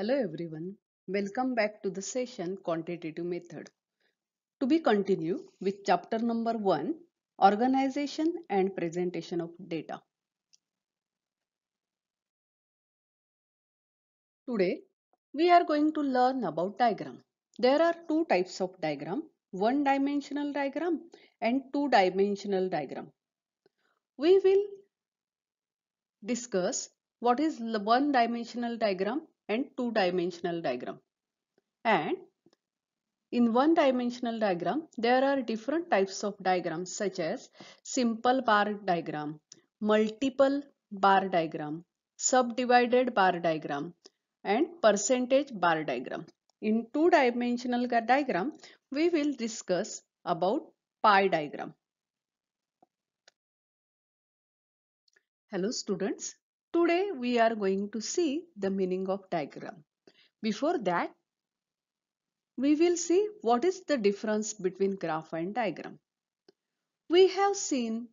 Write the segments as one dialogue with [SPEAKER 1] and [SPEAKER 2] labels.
[SPEAKER 1] Hello everyone, welcome back to the session Quantitative Method. To be continued with chapter number 1 Organization and Presentation of Data. Today we are going to learn about diagram. There are two types of diagram, one dimensional diagram and two dimensional diagram. We will discuss what is one dimensional diagram and two-dimensional diagram. And in one dimensional diagram, there are different types of diagrams such as simple bar diagram, multiple bar diagram, subdivided bar diagram and percentage bar diagram. In two dimensional diagram, we will discuss about pie diagram. Hello students, Today we are going to see the meaning of diagram. Before that, we will see what is the difference between graph and diagram. We have seen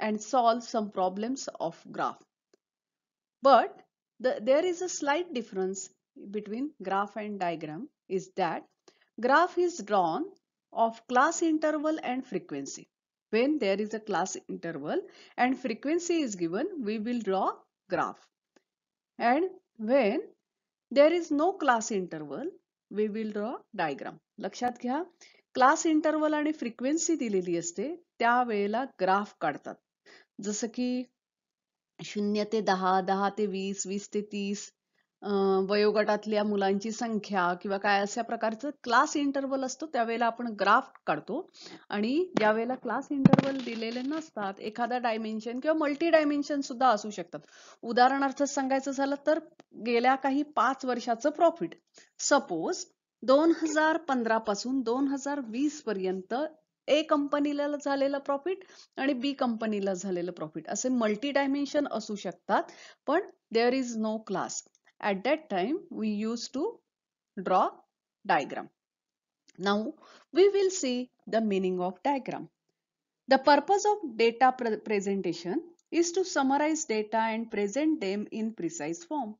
[SPEAKER 1] and solved some problems of graph. But the, there is a slight difference between graph and diagram is that graph is drawn of class interval and frequency. When there is a class interval and frequency is given, we will draw graph. And when there is no class interval, we will draw diagram. लक्षात घ्या class interval आणि frequency दिलेली असते त्यावेळेला graph काढतात जसं की शून्य ते दहा दहा ते वीस वीस ते तीस वयोगटातल्या मुलांची संख्या किंवा काय अशा प्रकारचं क्लास इंटरवल असतो त्यावेळेला आपण ग्राफ काढतो आणि ज्यावेळेला क्लास इंटरवल दिलेले नसतात एखादा डायमेन्शन किंवा मल्टी डायमेन्शन सुद्धा असू शकतात उदाहरणार्थ सांगायचं झालं तर गेल्या काही पाच वर्षाचं प्रॉफिट सपोज दोन हजार पंधरा पासून दोन हजार वीस पर्यंत ए कंपनीला झालेलं प्रॉफिट आणि बी कंपनीला झालेलं प्रॉफिट असे मल्टी डायमेन्शन असू शकतात पण there is no class At that time, we used to draw diagram. Now, we will see the meaning of diagram. The purpose of data pre presentation is to summarize data and present them in precise form.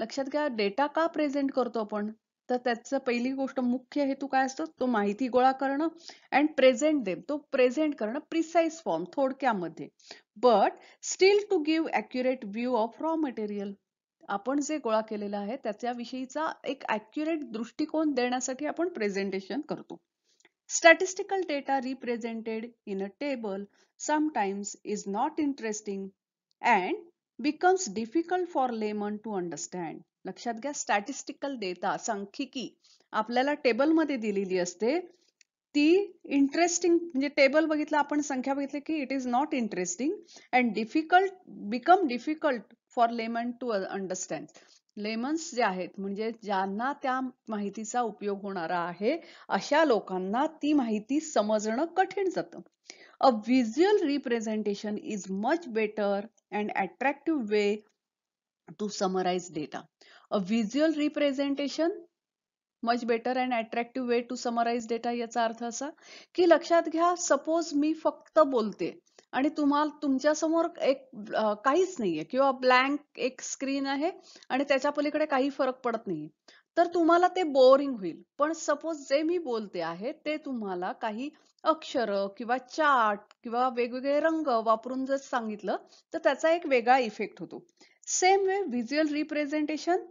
[SPEAKER 1] लक्षात घ्या data का present करतो आपण तर त्याचं पहिली गोष्ट मुख्य हेतू काय असतो तो माहिती गोळा करणं अँड प्रेझेंट देम तो प्रेझेंट करणं प्रिसाईज फॉर्म थोडक्यामध्ये but still to give accurate view of raw material आपण जे गोळा केलेलं आहे त्याच्याविषयीचा एक ऍक्युरेट दृष्टिकोन देण्यासाठी आपण प्रेझेंटेशन करतो statistical data represented in a table sometimes is not interesting and becomes difficult for layman to understand लक्षात घ्या स्टॅटिस्टिकल डेटा सांख्यिकी आपल्याला टेबलमध्ये दिलेली असते ती इंटरेस्टिंग म्हणजे टेबल बघितलं आपण संख्या बघितली की it is not interesting and difficult become difficult for layman to understand laymen जे आहेत म्हणजे ज्यांना त्या माहितीचा उपयोग होणारा आहे अशा लोकांना ती माहिती समजणं कठीण जातं a visual representation is much better and attractive way to summarise data a visual representation much better and attractive way to summarise data याचा अर्थ असा की लक्षात घ्या सपोज मी फक्त बोलते आणि तुम्हाला तुमच्या समोर एक काहीच नाहीये किंवा ब्लँक एक स्क्रीन आहे आणि त्याच्या पलीकडे काही फरक पडत नाही तर तुम्हाला ते बोरिंग होईल. पण सपोज जे मी बोलते आहे, ते तुम्हाला काही अक्षर किंवा चार्ट किंवा वेगवेगळे रंग वापरून जर सांगितलं, तर त्याचा एक वेगळा इफेक्ट होतो. Same way visual representation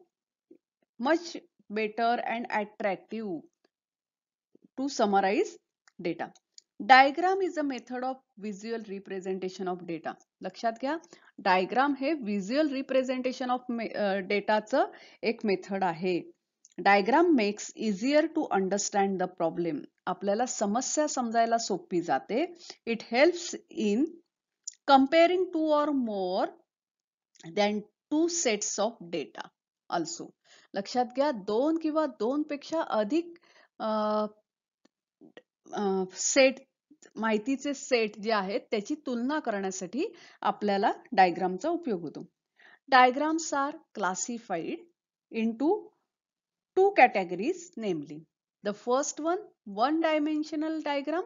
[SPEAKER 1] much better and attractive to summarise data. Diagram is a method of visual representation of data लक्षात घ्या डायग्राम हे व्हिज्युअल रिप्रेझेंटेशन ऑफ डेटाचं एक मेथड आहे diagram makes easier to understand the problem आपल्याला समस्या समजायला सोपी जाते it helps in comparing two or more than two sets of data also लक्षात घ्या दोन किंवा दोन पेक्षा अधिक सेट माहितीचे सेट जे आहेत त्याची तुलना करण्यासाठी आपल्याला डायग्रामचा उपयोग होतो diagrams are classified into two categories namely the first one one dimensional diagram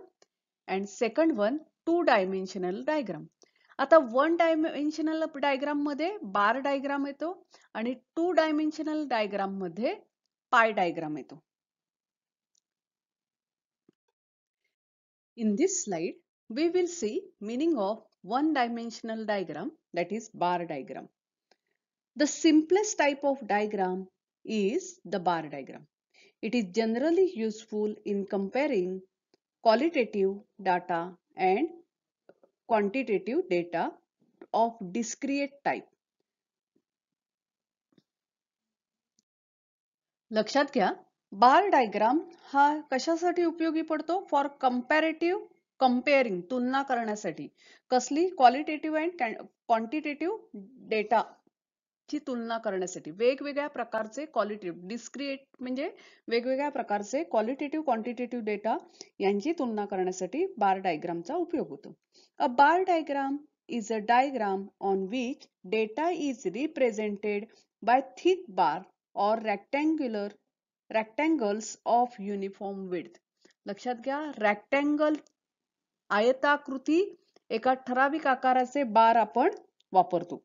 [SPEAKER 1] and second one two dimensional diagram आता वन डायमेन्शनल डायग्राम मध्ये बार डायग्राम येतो आणि टू डायमेन्शनल डायग्राम मध्ये पाय डायग्राम येतो In this slide, we will see meaning of one-dimensional diagram that is bar diagram. The simplest type of diagram is the bar diagram. It is generally useful in comparing qualitative data and quantitative data of discrete type. लक्षात घ्या बार diagram हा कशासाठी उपयोगी पडतो for comparative comparing तुलना करण्यासाठी कसली qualitative and quantitative data ची तुलना करण्यासाठी वेगवेगळ्या प्रकारचे क्वालिटेटिव्ह डिस्क्रिएट म्हणजे वेगवेगळ्या प्रकारचे क्वालिटेटिव्ह क्वांटिटेटिव्ह डेटा यांची तुलना करण्यासाठी बार डायग्रामचा उपयोग होतो a bar diagram is a diagram on which data is represented by thick bar or rectangular rectangles of uniform with लक्षात घ्या रेक्टँगल आयताकृती एका ठराविक आकाराचे बार आपण वापरतो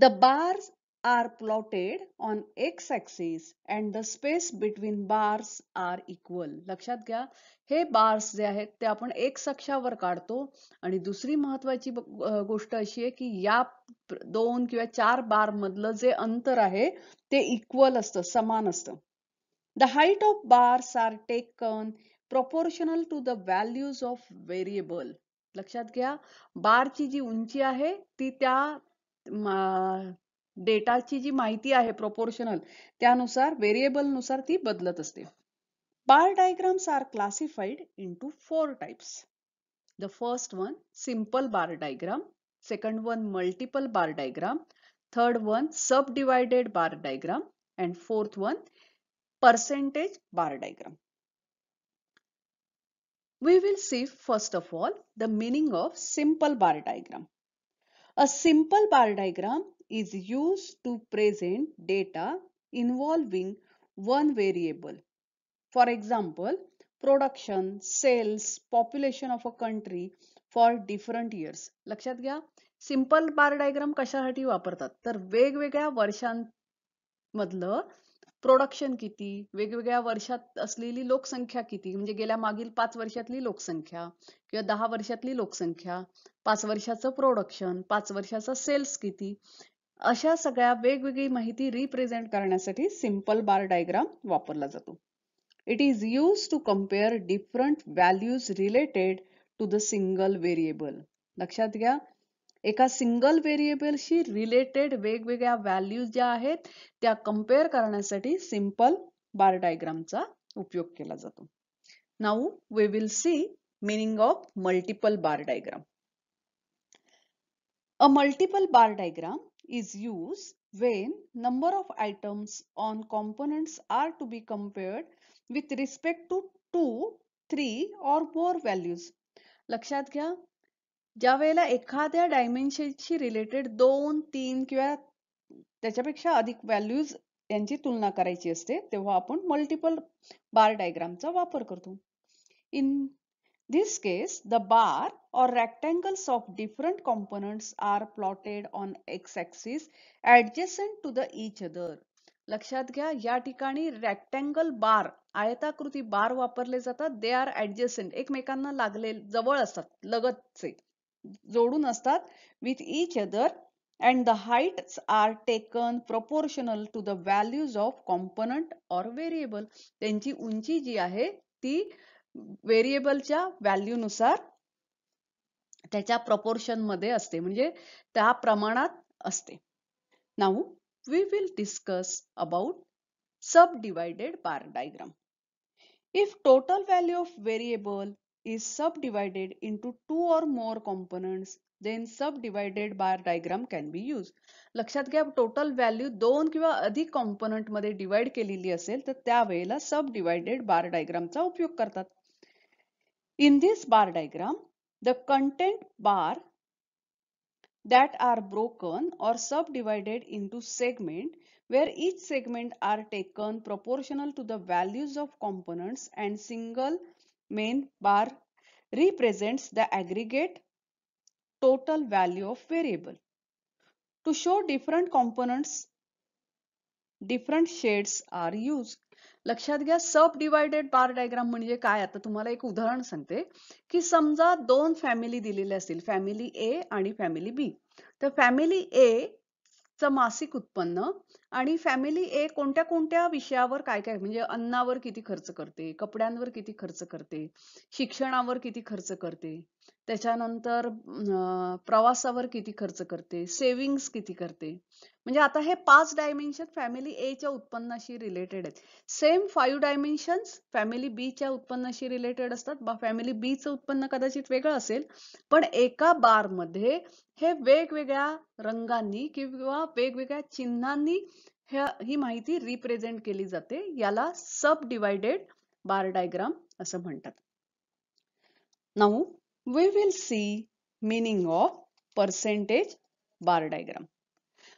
[SPEAKER 1] the bar are plotted on x-axis and the space between bars are equal. लक्षात घ्या हे बार्स जे आहेत ते आपण एक्स अक्षावर काढतो आणि दुसरी महत्वाची गोष्ट अशी आहे की या दोन किंवा चार बार मधलं जे अंतर आहे ते इक्वल असतं समान असतं the height of bars are taken proportional to the values of variable लक्षात घ्या बारची जी उंची आहे ती त्या डेटाची जी माहिती आहे प्रोपोर्शनल त्यानुसार नुसार ती बदलत असते bar diagrams are classified into four types the first one simple bar diagram second one multiple bar diagram third one sub divided bar diagram and fourth one percentage bar diagram we will see first of all the meaning of simple bar diagram a simple bar diagram is used to present data involving one variable. For example, production sales population of a country for different years लक्षात घ्या simple bar diagram कशासाठी वापरतात तर वेगवेगळ्या वर्षांमधलं production किती वेगवेगळ्या वर्षात असलेली लोकसंख्या किती म्हणजे गेल्या मागील पाच वर्षातली लोकसंख्या किंवा दहा वर्षातली लोकसंख्या पाच वर्षाचं प्रोडक्शन पाच वर्षाचा सेल्स किती अशा सगळ्या वेगवेगळी माहिती रिप्रेझेंट करण्यासाठी सिम्पल बार डायग्राम वापरला जातो it is use to compare different values related to the single variable लक्षात घ्या एका सिंगल व्हेरिएबलशी रिलेटेड वेगवेगळ्या व्हॅल्यूज ज्या आहेत त्या कम्पेअर करण्यासाठी सिम्पल बार डायग्रामचा उपयोग केला जातो now we will see meaning of multiple bar diagram a multiple bar diagram is used when number of items on components are to be compared with respect to 2, 3 or more values. लक्षात घ्या ज्या वेळेला एखाद्या डायमेन्शनशी related दोन तीन किंवा त्याच्यापेक्षा अधिक व्हॅल्यूज यांची तुलना करायची असते तेव्हा आपण मल्टिपल बार डायग्रामचा वापर करतो in This case, the bar or rectangles of different components are plotted on x-axis adjacent to the each other. लक्षात घ्या या ठिकाणी रेक्टँगल बार आयताकृती बार वापरले जातात दे आर ऍडजस्टंट एकमेकांना लागले जवळ असतात लगतचे जोडून असतात with each other and the height are taken proportional to the values of component or variable त्यांची उंची जी आहे ती व्हेरिएबलच्या व्हॅल्यूनुसार त्याच्या प्रपोर्शन मध्ये असते म्हणजे त्या प्रमाणात असते now we will discuss about sub bar diagram if total value of variable is sub divided into two or more components then sub divided bar diagram can be use लक्षात घ्या टोटल व्हॅल्यू दोन किंवा अधिक मध्ये divide केलेली असेल तर त्यावेळेला सब डिवायडेड बार डायग्रामचा उपयोग करतात In this bar diagram, the content bar that are broken or subdivided into segment where each segment are taken proportional to the values of components and single main bar represents the aggregate total value of variable. To show different components different shades are use लक्षात घ्या सब divided bar diagram म्हणजे काय आता तुम्हाला एक उदाहरण सांगते की समजा दोन फॅमिली दिलेल्या असतील फॅमिली ए आणि फॅमिली बी तर फॅमिली ए च मासिक उत्पन्न आणि फॅमिली ए कोणत्या कोणत्या विषयावर काय काय म्हणजे अन्नावर किती खर्च करते कपड्यांवर किती खर्च करते शिक्षणावर किती खर्च करते त्याच्यानंतर प्रवासावर किती खर्च करते, सेविंग्स किती करते. म्हणजे आता हे पाच डायमेन्शन फॅमिली एच्या उत्पन्नाशी रिलेटेड आहेत. सेम फाईव्ह डायमेन्शन्स फॅमिली च्या उत्पन्नाशी रिलेटेड असतात. फॅमिली बीचं उत्पन्न कदाचित वेगळं असेल, पण एका मध्ये हे वेगवेगळ्या रंगांनी किंवा वेगवेगळ्या चिन्हांनी ही माहिती रिप्रेझेंट केली जाते. याला सब डिव्हाइडेड बार डायग्राम असं म्हणतात. नऊ we will see meaning of percentage bar diagram.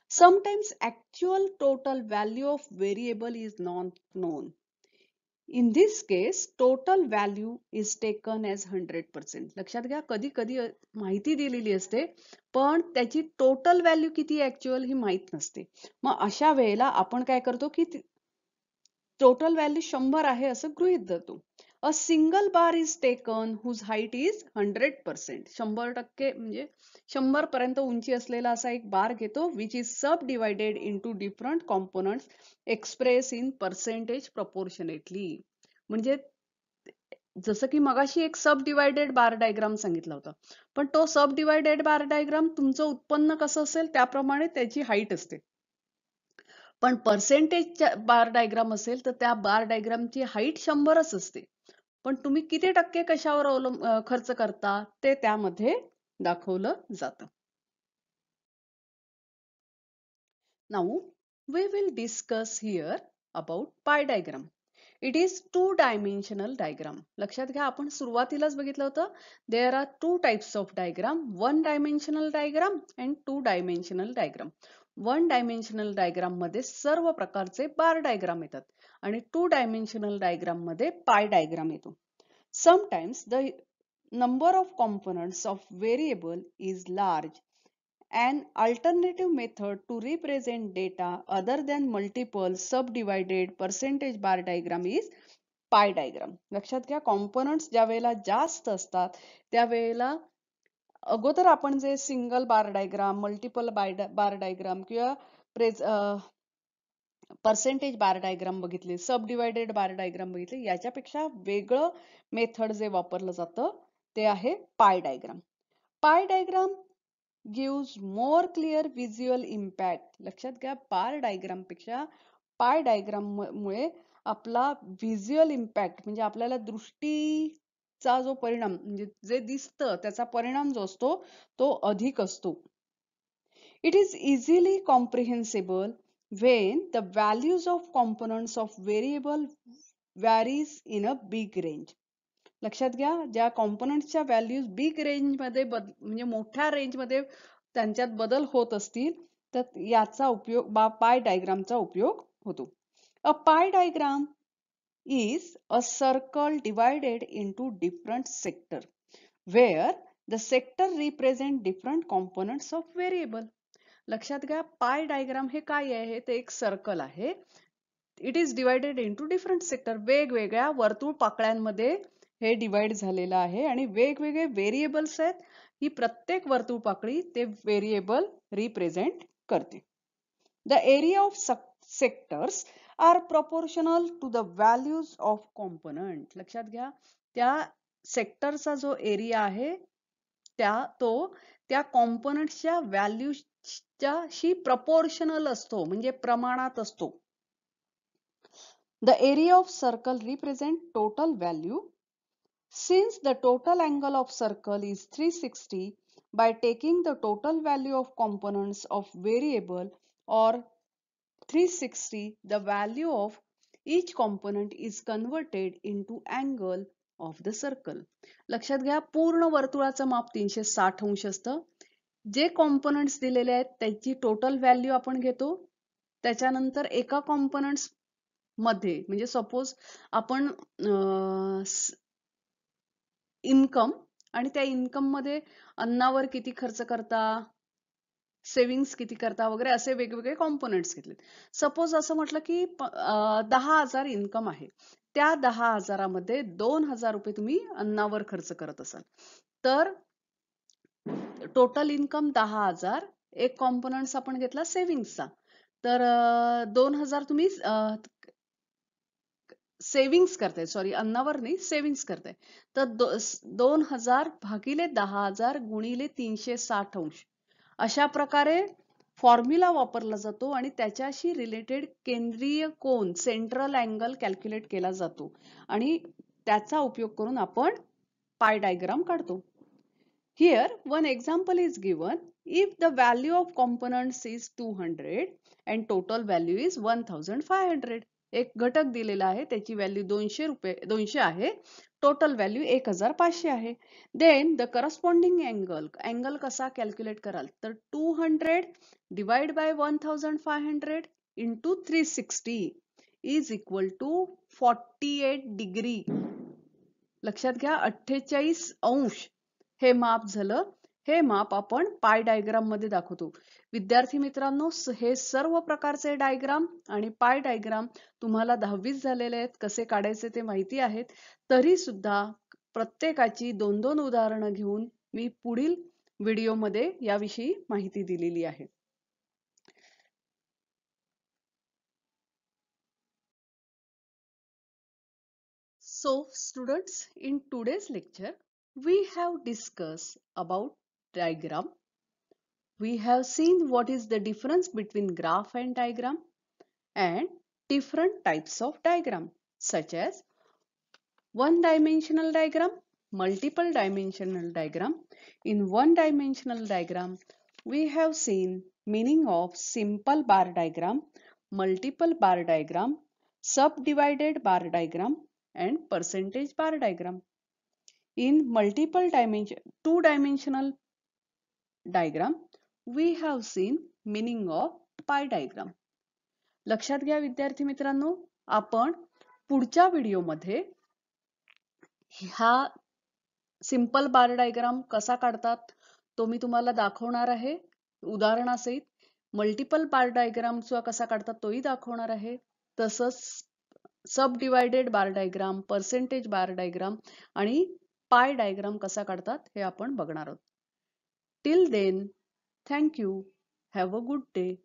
[SPEAKER 1] Sometimes actual total value of variable is not known. In this case, total value is taken as 100%. लक्षात gya कधी कधी माहिती dilili aste pan त्याची total value किती actual ही mahit naste ma अशा vela apan काय करतो ki total value 100 आहे asa gruhit धरतो a single bar is taken whose height is hundred percent शंभर टक्के म्हणजे शंभर पर्यंत उंची असलेला असा एक बार घेतो which is sub divided into different components express in percentage proportionately म्हणजे जसं की मगाशी एक सब डिवायडेड बार डायग्राम सांगितला होता पण तो सब डिवायडेड बार डायग्राम तुमचं उत्पन्न कसं असेल त्याप्रमाणे त्याची हाईट असते पण पर्सेंटेज बार डायग्राम असेल तर त्या बार डायग्रामची हाईट शंभरच असते पण तुम्ही किती टक्के कशावर अवलंब खर्च करता ते त्यामध्ये दाखवलं जात now we will discuss here about pie diagram it is two dimensional diagram लक्षात घ्या आपण सुरुवातीलाच बघितलं होतं there are two types of diagram one dimensional diagram and two dimensional diagram one dimensional diagram मध्ये सर्व प्रकारचे बार डायग्राम येतात आणि टू डायमेन्शनल डायग्राम मध्ये पाय डायग्राम येतो sometimes the number of components of variable is large and alternative method to represent data other than multiple sub divided percentage bar diagram is pie diagram लक्षात घ्या components ज्या वेळेला जास्त असतात त्यावेळेला अगोदर आपण जे single bar diagram multiple by bar diagram किंवा प्रेज पर्सेंटेज बार डायग्राम बघितले सब डिवायडेड बार डायग्राम बघितले याच्यापेक्षा वेगळं मेथड जे वापरलं जातं ते आहे pie diagram pie diagram gives more clear visual impact लक्षात घ्या बार डायग्राम पेक्षा पाय डायग्राम मुळे आपला व्हिज्युअल इम्पॅक्ट म्हणजे आपल्याला दृष्टी चा जो परिणाम म्हणजे जे दिसतं त्याचा परिणाम जो असतो तो अधिक असतो it is easily comprehensible when the values of components of variable varies in a big range लक्षात घ्या ज्या कॉम्पोनंटच्या व्हॅल्यूज बिग रेंजमध्ये बद म्हणजे मोठ्या रेंज मध्ये त्यांच्यात बदल होत असतील तर याचा उपयोग बा पाय डायग्रामचा उपयोग होतो a pie diagram is a circle divided into different sector where the sector represent different components of variable. लक्षात घ्या पाय डायग्राम हे काय आहे ते एक सर्कल आहे it is divided into different sector वेगवेगळ्या वर्तुळ पाकळ्यांमध्ये हे डिवाइड झालेलं आहे आणि वेगवेगळे व्हेरिएबल्स आहेत ही प्रत्येक वर्तुळ पाकळी ते व्हेरिएबल रिप्रेझेंट करते the area of sectors are proportional to the values of component लक्षात घ्या त्या सेक्टरचा जो एरिया आहे त्या तो त्या कॉम्पोनंटच्या शी प्रपोर्शनल असतो म्हणजे प्रमाणात असतो the area of circle represent total value since the total angle of circle is three sixty by taking the total value of components of variable or 360 the value of each component is converted into angle of the circle लक्षात घ्या पूर्ण वर्तुळाचं माप तीनशे साठ अंश असतं जे components दिलेले आहेत त्याची टोटल व्हॅल्यू आपण घेतो त्याच्यानंतर एका कॉम्पोनंट्स मध्ये म्हणजे सपोज आपण इन्कम आणि त्या इन्कम मध्ये अन्नावर किती खर्च करता सेव्हिंग्स किती करता वगैरे असे वेगवेगळे कॉम्पोनंट्स घेतले सपोज असं म्हटलं की दहा हजार इन्कम आहे त्या दहा हजारामध्ये दोन हजार रुपये तुम्ही अन्नावर खर्च करत असाल तर टोटल इन्कम दहा हजार एक कॉम्पोनंट आपण घेतला सेव्हिंगचा तर दोन हजार तुम्ही सेव्हिंग्स करताय सॉरी अन्नावर नाही सेव्हिंग्स करताय तर दोन हजार भागिले दहा हजार गुणिले तीनशे साठ अंश अशा प्रकारे फॉर्म्युला वापरला जातो आणि त्याच्याशी रिलेटेड केंद्रीय कोन सेंट्रल अँगल कॅल्क्युलेट केला जातो आणि त्याचा उपयोग करून आपण पाय डायग्राम काढतो here one example is given if the value of components is two hundred and total value is one thousand five hundred एक घटक दिलेला आहे त्याची व्हॅल्यू दोनशे रुपये दोनशे आहे टोटल व्हॅल्यू एक हजार पाचशे आहे then the corresponding angle angle कसा कॅल्क्युलेट कराल तर two hundred divide by one thousand five hundred into three sixty is equal to forty eight degree लक्षात घ्या अठ्ठेचाळीस अंश हे माप झालं हे माप आपण पाय डायग्राम मध्ये दाखवतो विद्यार्थी मित्रांनो हे सर्व प्रकारचे डायग्राम आणि पाय डायग्राम तुम्हाला दहावीस झालेले आहेत कसे काढायचे ते माहिती आहेत तरी सुद्धा प्रत्येकाची दोन दोन उदाहरणं घेऊन मी पुढील व्हिडिओमध्ये याविषयी माहिती दिलेली आहे so students, in today's lecture we have discuss about diagram. We have seen what is the difference between graph and diagram and different types of diagram such as one dimensional diagram, multiple dimensional diagram. In one dimensional diagram, we have seen meaning of simple bar diagram, multiple bar diagram, subdivided bar diagram and percentage bar diagram. In multiple dimension, two dimensional diagram we have seen meaning of pie diagram लक्षात घ्या विद्यार्थी मित्रांनो आपण पुढच्या व्हिडिओमध्ये हा simple bar diagram कसा काढतात तो मी तुम्हाला दाखवणार आहे उदाहरणासहित मल्टिपल बार डायग्राम सुद्धा कसा काढतात तोही दाखवणार आहे तसंच sub divided bar diagram percentage bar diagram आणि पाय डायग्राम कसा काढतात हे आपण बघणार आहोत Till then, thank you, have a good day.